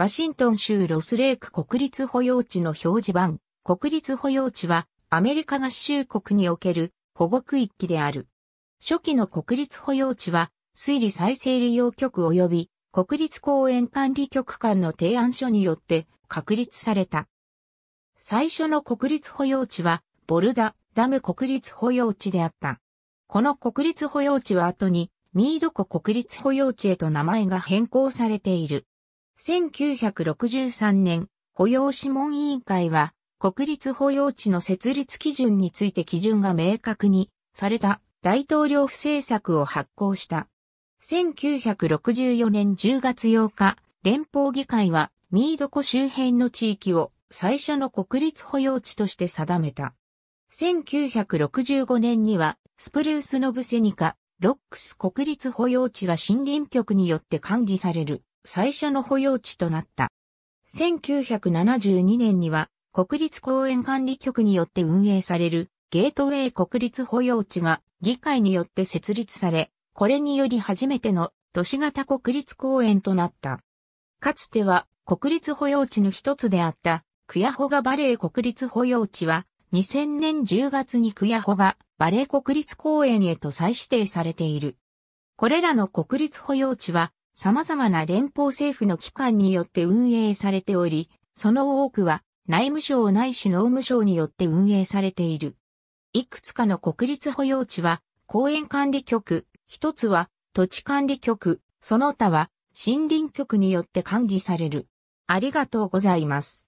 ワシントン州ロスレイク国立保養地の表示板。国立保養地はアメリカ合衆国における保護区域である。初期の国立保養地は水利再生利用局及び国立公園管理局間の提案書によって確立された。最初の国立保養地はボルダダム国立保養地であった。この国立保養地は後にミード湖国立保養地へと名前が変更されている。1963年、保養諮問委員会は、国立保養地の設立基準について基準が明確にされた大統領府政策を発行した。1964年10月8日、連邦議会はミード湖周辺の地域を最初の国立保養地として定めた。1965年にはスプルース・ノブセニカ、ロックス国立保養地が森林局によって管理される最初の保養地となった。1972年には国立公園管理局によって運営されるゲートウェイ国立保養地が議会によって設立され、これにより初めての都市型国立公園となった。かつては国立保養地の一つであったクヤホガバレー国立保養地は2000年10月にクヤホガバレー国立公園へと再指定されている。これらの国立保養地は様々な連邦政府の機関によって運営されており、その多くは内務省ないし農務省によって運営されている。いくつかの国立保養地は公園管理局、一つは土地管理局、その他は森林局によって管理される。ありがとうございます。